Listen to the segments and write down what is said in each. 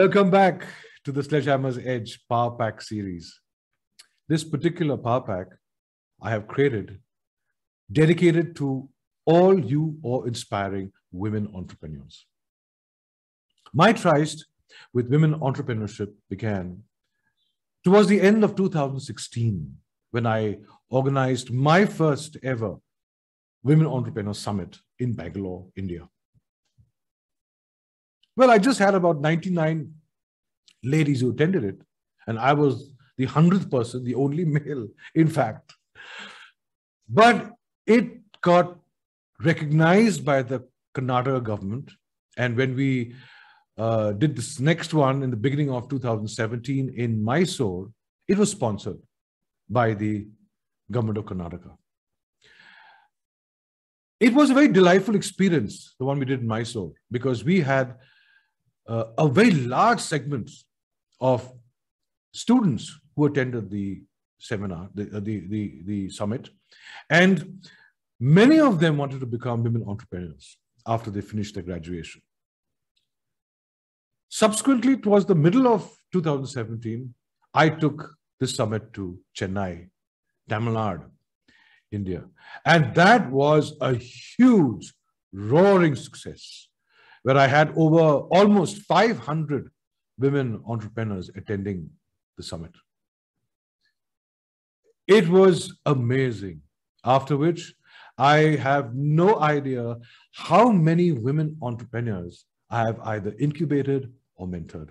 Welcome back to the Sledgehammer's Edge Power Pack series. This particular Power Pack I have created dedicated to all you awe inspiring women entrepreneurs. My tryst with women entrepreneurship began towards the end of 2016 when I organized my first ever Women Entrepreneur Summit in Bangalore, India. Well, I just had about 99 ladies who attended it, and I was the 100th person, the only male, in fact. But it got recognized by the Karnataka government. And when we uh, did this next one in the beginning of 2017 in Mysore, it was sponsored by the government of Karnataka. It was a very delightful experience, the one we did in Mysore, because we had uh, a very large segments of students who attended the seminar, the, uh, the, the, the summit. And many of them wanted to become women entrepreneurs after they finished their graduation. Subsequently, it was the middle of 2017, I took this summit to Chennai, Tamil Nadu, India. And that was a huge, roaring success where I had over almost 500 women entrepreneurs attending the summit. It was amazing. After which, I have no idea how many women entrepreneurs I have either incubated or mentored.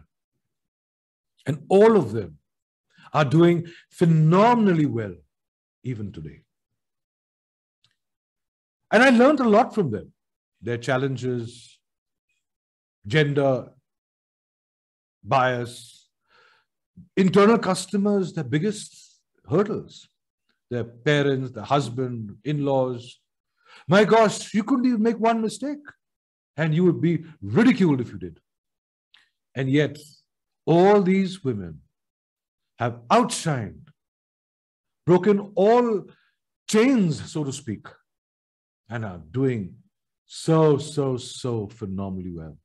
And all of them are doing phenomenally well even today. And I learned a lot from them their challenges, gender bias, internal customers, the biggest hurdles, their parents, the husband, in laws. My gosh, you couldn't even make one mistake and you would be ridiculed if you did. And yet, all these women have outshined, broken all chains, so to speak, and are doing so, so, so phenomenally well.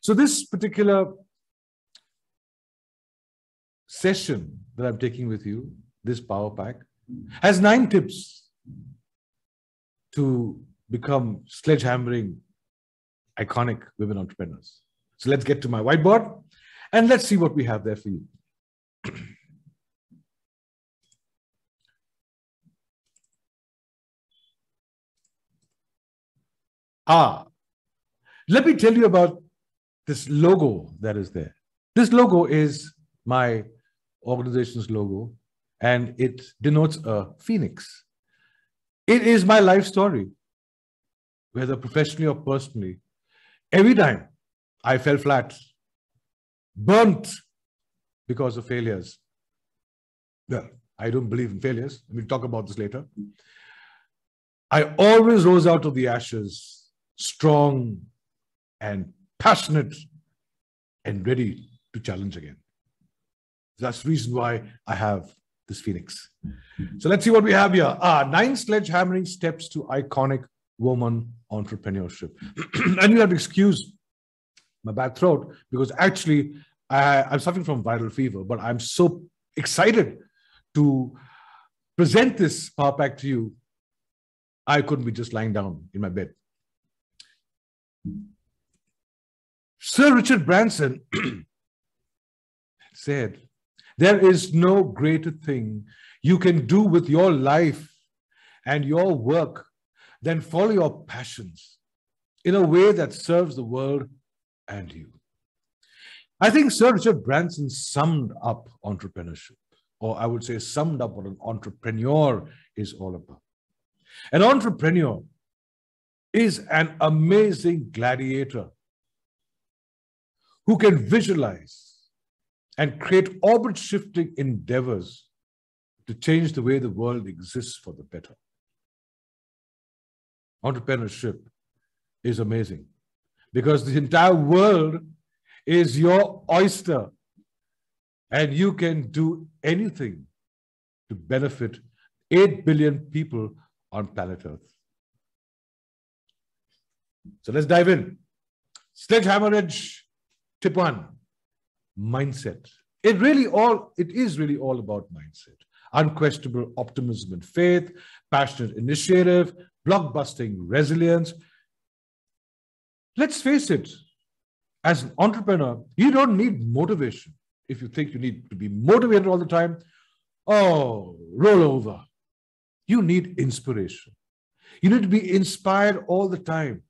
So this particular session that I'm taking with you, this power pack, has nine tips to become sledgehammering iconic women entrepreneurs. So let's get to my whiteboard and let's see what we have there for you. ah, let me tell you about this logo that is there. This logo is my organization's logo and it denotes a phoenix. It is my life story, whether professionally or personally. Every time I fell flat, burnt because of failures. Well, I don't believe in failures. We'll talk about this later. I always rose out of the ashes strong and passionate, and ready to challenge again. That's the reason why I have this phoenix. Mm-hmm. So let's see what we have here. Ah, nine sledgehammering steps to iconic woman entrepreneurship. and you have to excuse my bad throat because actually I, I'm suffering from viral fever, but I'm so excited to present this power pack to you. I couldn't be just lying down in my bed. Sir Richard Branson said, There is no greater thing you can do with your life and your work than follow your passions in a way that serves the world and you. I think Sir Richard Branson summed up entrepreneurship, or I would say summed up what an entrepreneur is all about. An entrepreneur is an amazing gladiator who can visualize and create orbit shifting endeavors to change the way the world exists for the better. Entrepreneurship is amazing because the entire world is your oyster and you can do anything to benefit 8 billion people on planet Earth. So let's dive in. Sledgehammer Edge Tip one, mindset. It really all, it is really all about mindset. Unquestionable optimism and faith, passionate initiative, blockbusting resilience. Let's face it, as an entrepreneur, you don't need motivation. If you think you need to be motivated all the time, oh, roll over. You need inspiration. You need to be inspired all the time.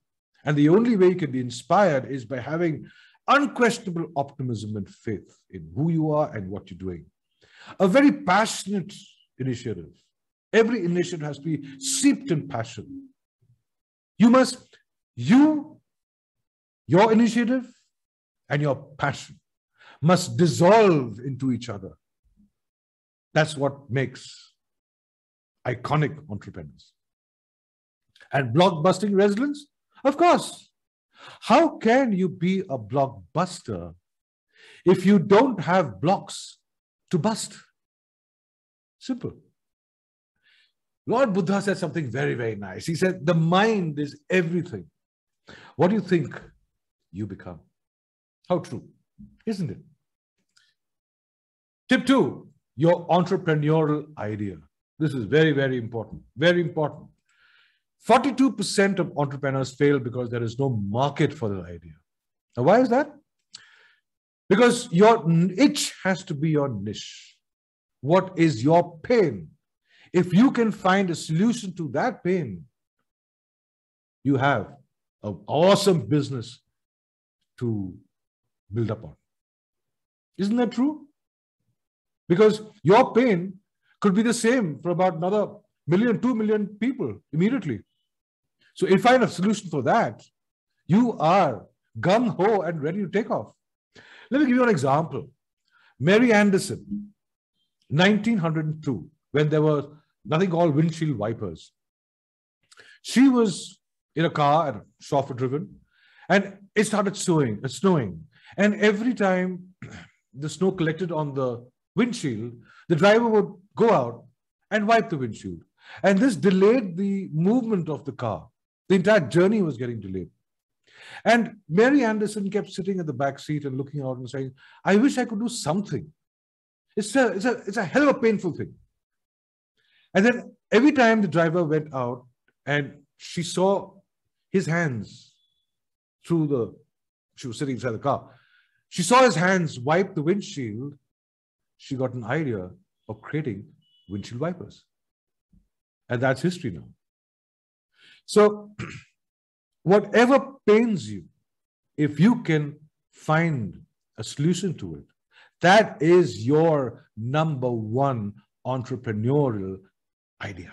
And the only way you can be inspired is by having unquestionable optimism and faith in who you are and what you're doing. A very passionate initiative. Every initiative has to be seeped in passion. You must, you, your initiative, and your passion must dissolve into each other. That's what makes iconic entrepreneurs. And blockbusting resilience? Of course, how can you be a blockbuster if you don't have blocks to bust? Simple. Lord Buddha said something very, very nice. He said, The mind is everything. What do you think you become? How true, isn't it? Tip two, your entrepreneurial idea. This is very, very important. Very important. 42% of entrepreneurs fail because there is no market for their idea. Now, why is that? Because your itch has to be your niche. What is your pain? If you can find a solution to that pain, you have an awesome business to build upon. Isn't that true? Because your pain could be the same for about another million, two million people immediately. So if I find a solution for that, you are gung ho and ready to take off. Let me give you an example. Mary Anderson, 1902, when there was nothing called windshield wipers. She was in a car and chauffeur driven, and it started snowing, uh, snowing. And every time the snow collected on the windshield, the driver would go out and wipe the windshield. And this delayed the movement of the car. The entire journey was getting delayed. And Mary Anderson kept sitting at the back seat and looking out and saying, I wish I could do something. It's a, it's a, it's a hell of a painful thing. And then every time the driver went out and she saw his hands through the, she was sitting inside the car. She saw his hands wipe the windshield. She got an idea of creating windshield wipers. And that's history now. So, whatever pains you, if you can find a solution to it, that is your number one entrepreneurial idea.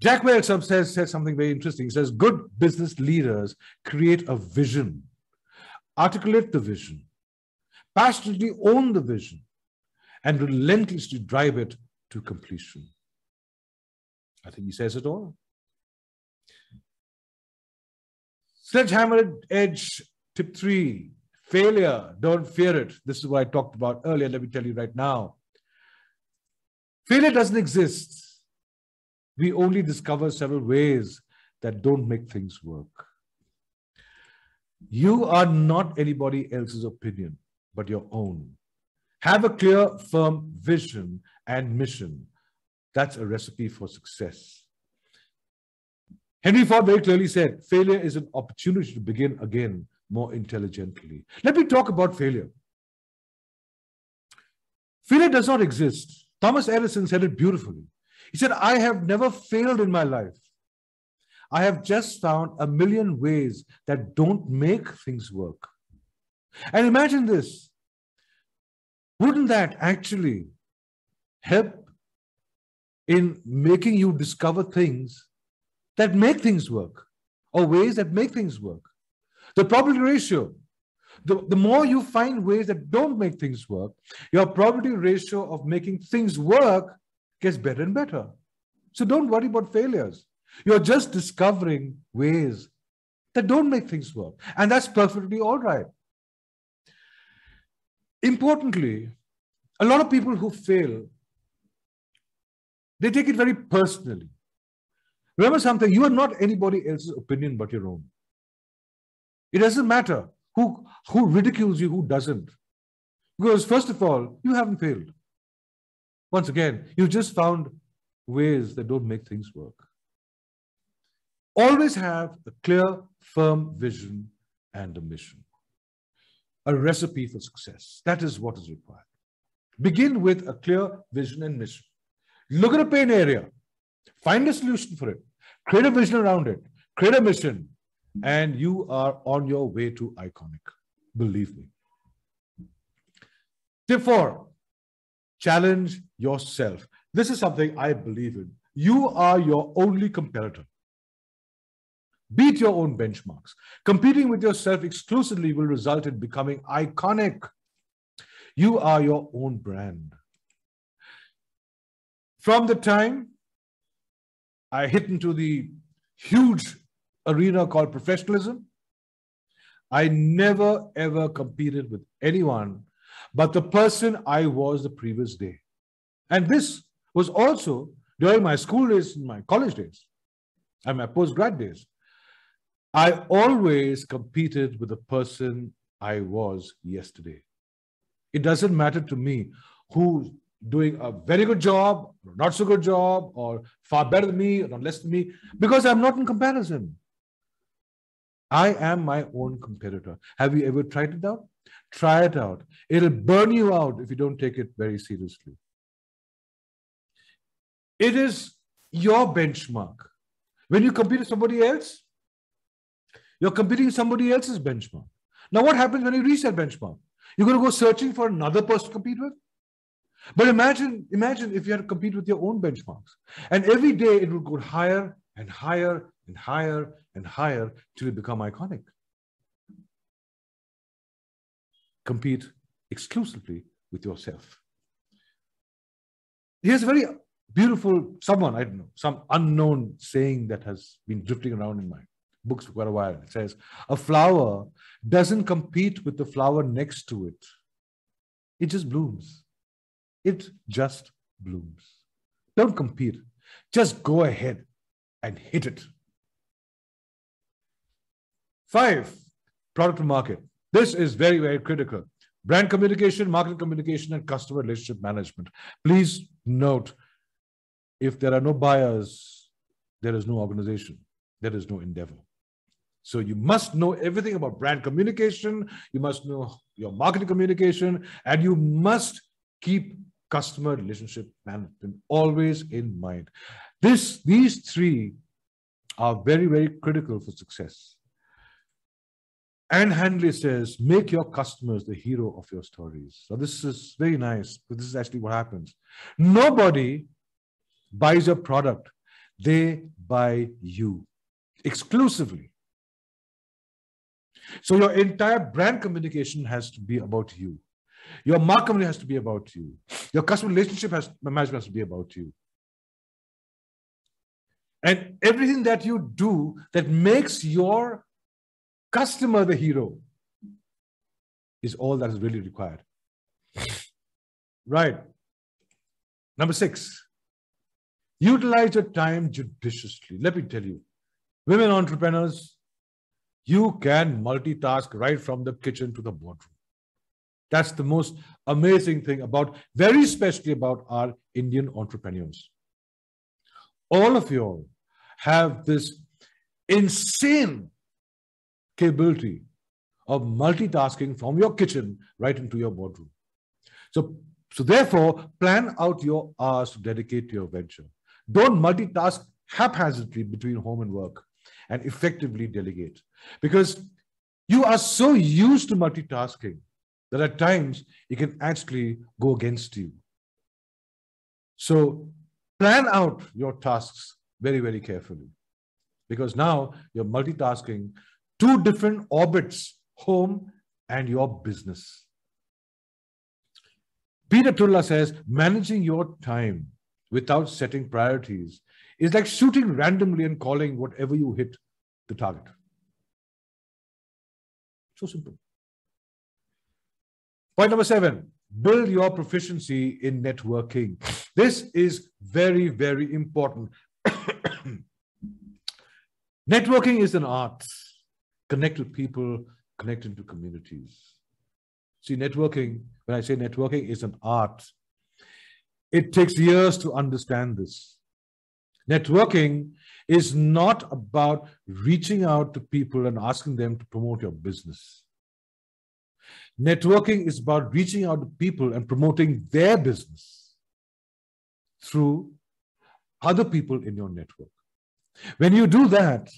Jack Welch says, says something very interesting. He says, Good business leaders create a vision, articulate the vision, passionately own the vision, and relentlessly drive it to completion. I think he says it all. Sledgehammer edge tip three failure. Don't fear it. This is what I talked about earlier. Let me tell you right now. Failure doesn't exist. We only discover several ways that don't make things work. You are not anybody else's opinion, but your own. Have a clear, firm vision and mission. That's a recipe for success. Henry Ford very clearly said, failure is an opportunity to begin again more intelligently. Let me talk about failure. Failure does not exist. Thomas Edison said it beautifully. He said, I have never failed in my life. I have just found a million ways that don't make things work. And imagine this. Wouldn't that actually help in making you discover things that make things work or ways that make things work. The probability ratio, the, the more you find ways that don't make things work, your probability ratio of making things work gets better and better. So don't worry about failures. You're just discovering ways that don't make things work. And that's perfectly all right. Importantly, a lot of people who fail, they take it very personally. Remember something, you are not anybody else's opinion but your own. It doesn't matter who, who ridicules you, who doesn't. Because first of all, you haven't failed. Once again, you just found ways that don't make things work. Always have a clear, firm vision and a mission. A recipe for success. That is what is required. Begin with a clear vision and mission. Look at a pain area. Find a solution for it. Create a vision around it. Create a mission. And you are on your way to iconic. Believe me. Tip four, challenge yourself. This is something I believe in. You are your only competitor. Beat your own benchmarks. Competing with yourself exclusively will result in becoming iconic. You are your own brand. From the time I hit into the huge arena called professionalism. I never ever competed with anyone but the person I was the previous day. And this was also during my school days my college days and my postgrad days. I always competed with the person I was yesterday. It doesn't matter to me who doing a very good job, not so good job, or far better than me, or not less than me, because I'm not in comparison. I am my own competitor. Have you ever tried it out? Try it out. It'll burn you out if you don't take it very seriously. It is your benchmark. When you compete with somebody else, you're competing somebody else's benchmark. Now, what happens when you reach that benchmark? You're going to go searching for another person to compete with? But imagine, imagine if you had to compete with your own benchmarks. And every day it would go higher and higher and higher and higher till it become iconic. Compete exclusively with yourself. Here's a very beautiful someone, I don't know, some unknown saying that has been drifting around in my books for a while. It says, a flower doesn't compete with the flower next to it. It just blooms. It just blooms. Don't compete. Just go ahead and hit it. Five, product to market. This is very, very critical. Brand communication, market communication, and customer relationship management. Please note, if there are no buyers, there is no organization, there is no endeavor. So you must know everything about brand communication, you must know your marketing communication, and you must keep customer relationship management always in mind. This, these three are very, very critical for success. Anne Handley says, make your customers the hero of your stories. So this is very nice, but this is actually what happens. Nobody buys your product. They buy you exclusively. So your entire brand communication has to be about you. Your marketing has to be about you. Your customer relationship has, management has to be about you. And everything that you do that makes your customer the hero is all that is really required. Right. Number six, utilize your time judiciously. Let me tell you, women entrepreneurs, you can multitask right from the kitchen to the boardroom. That's the most amazing thing about, very especially about our Indian entrepreneurs. All of you all have this insane capability of multitasking from your kitchen right into your boardroom. So, so therefore, plan out your hours to dedicate to your venture. Don't multitask haphazardly between home and work and effectively delegate because you are so used to multitasking there are times it can actually go against you. So plan out your tasks very, very carefully because now you're multitasking two different orbits, home and your business. Peter Tulla says, managing your time without setting priorities is like shooting randomly and calling whatever you hit the target. So simple. Point number seven, build your proficiency in networking. This is very, very important. networking is an art. Connect with people, connect into communities. See, networking, when I say networking, is an art. It takes years to understand this. Networking is not about reaching out to people and asking them to promote your business. Networking is about reaching out to people and promoting their business through other people in your network. When you do that,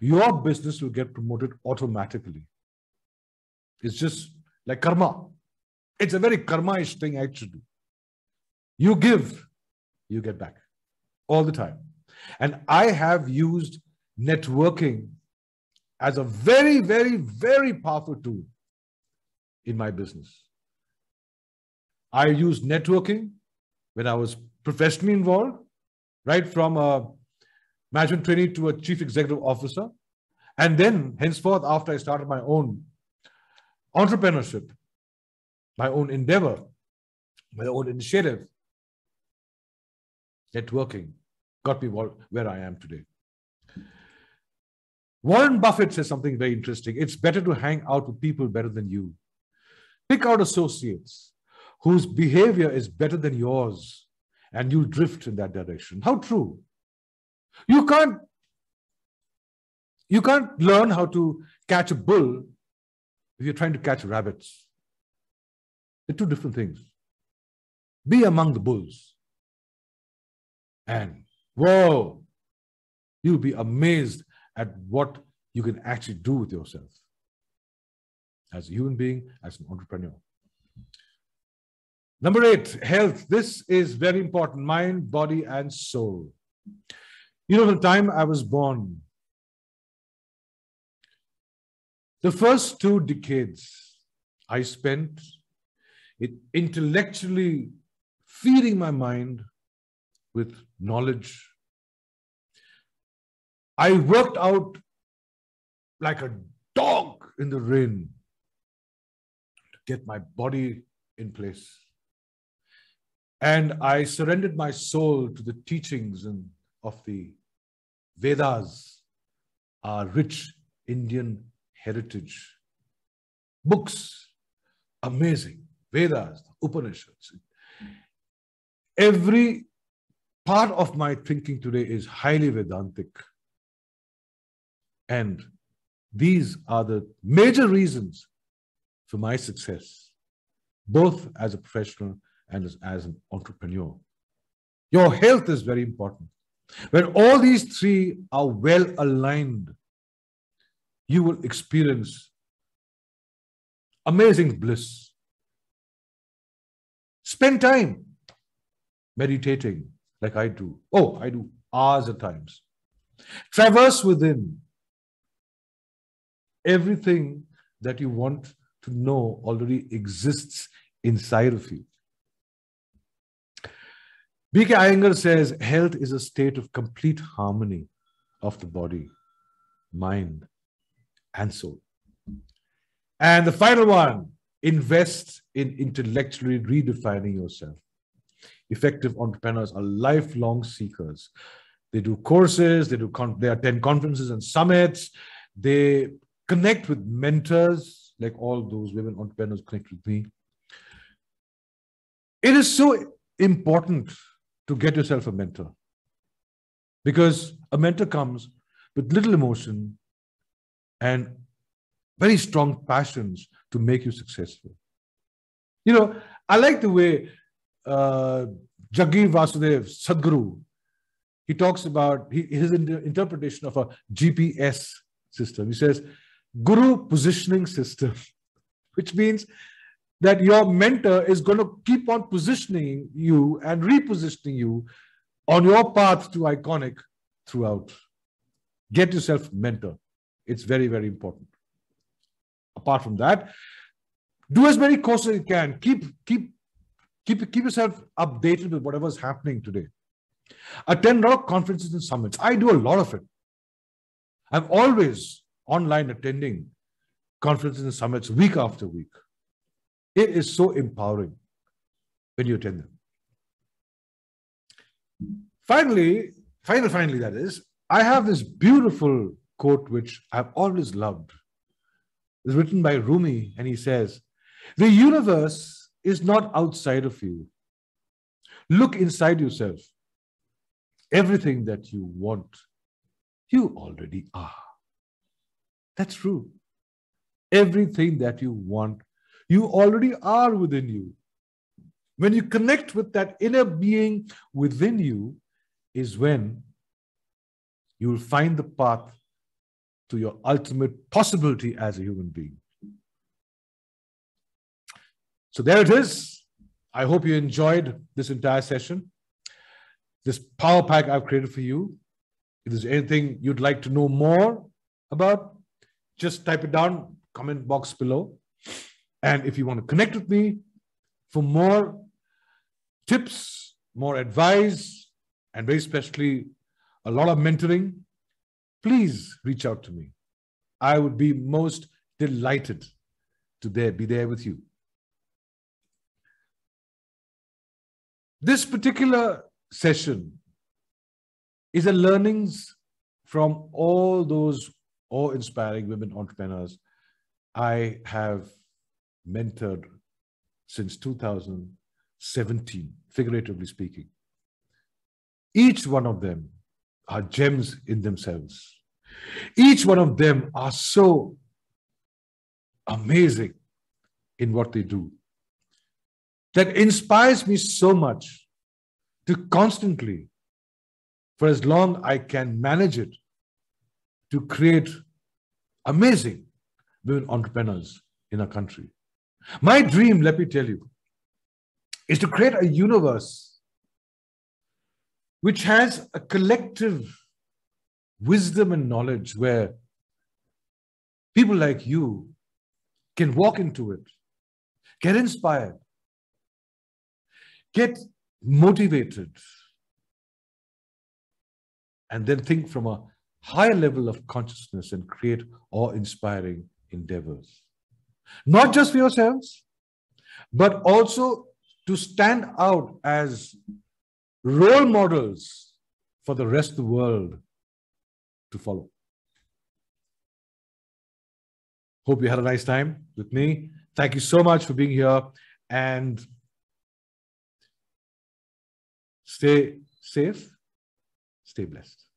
your business will get promoted automatically. It's just like karma. It's a very karma-ish thing actually. You give, you get back all the time. And I have used networking as a very, very, very powerful tool in my business. I used networking when I was professionally involved, right from a management trainee to a chief executive officer. And then, henceforth, after I started my own entrepreneurship, my own endeavor, my own initiative, networking got me where I am today. Warren Buffett says something very interesting. It's better to hang out with people better than you. Pick out associates whose behavior is better than yours and you'll drift in that direction. How true. You can't, you can't learn how to catch a bull if you're trying to catch rabbits. They're two different things. Be among the bulls. And whoa, you'll be amazed at what you can actually do with yourself as a human being, as an entrepreneur. Number eight, health. This is very important mind, body, and soul. You know, the time I was born, the first two decades I spent it intellectually feeding my mind with knowledge. I worked out like a dog in the rain get my body in place. And I surrendered my soul to the teachings and of the Vedas, our rich Indian heritage. Books, amazing. Vedas, Upanishads. Every part of my thinking today is highly Vedantic. And these are the major reasons for my success, both as a professional and as, as an entrepreneur. Your health is very important. When all these three are well aligned, you will experience amazing bliss. Spend time meditating like I do. Oh, I do hours at times. Traverse within everything that you want to know already exists inside of you. B.K. Iyengar says health is a state of complete harmony of the body, mind, and soul. And the final one invest in intellectually redefining yourself. Effective entrepreneurs are lifelong seekers. They do courses, they, do they attend conferences and summits, they connect with mentors, like all those women entrepreneurs connected with me. It is so important to get yourself a mentor because a mentor comes with little emotion and very strong passions to make you successful. You know, I like the way uh, Jaggi Vasudev Sadhguru, he talks about his interpretation of a GPS system. He says, guru positioning system, which means that your mentor is going to keep on positioning you and repositioning you on your path to iconic throughout. Get yourself mentor. It's very, very important. Apart from that, do as many courses as you can. Keep, keep, keep, keep yourself updated with whatever's happening today. Attend a lot of conferences and summits. I do a lot of it. I've always online attending conferences and summits week after week. It is so empowering when you attend them. Finally, final, finally, that is, I have this beautiful quote which I've always loved. It's written by Rumi, and he says, The universe is not outside of you. Look inside yourself. Everything that you want, you already are. That's true. Everything that you want, you already are within you. When you connect with that inner being within you, is when you will find the path to your ultimate possibility as a human being. So there it is. I hope you enjoyed this entire session. This power pack I've created for you. If there's anything you'd like to know more about, just type it down, comment box below. And if you want to connect with me for more tips, more advice, and very especially a lot of mentoring, please reach out to me. I would be most delighted to be there with you. This particular session is a learnings from all those or inspiring women entrepreneurs I have mentored since 2017, figuratively speaking. Each one of them are gems in themselves. Each one of them are so amazing in what they do that inspires me so much to constantly, for as long I can manage it, to create amazing women entrepreneurs in our country. My dream, let me tell you, is to create a universe which has a collective wisdom and knowledge where people like you can walk into it, get inspired, get motivated, and then think from a higher level of consciousness and create awe-inspiring endeavors. Not just for yourselves, but also to stand out as role models for the rest of the world to follow. Hope you had a nice time with me. Thank you so much for being here and stay safe, stay blessed.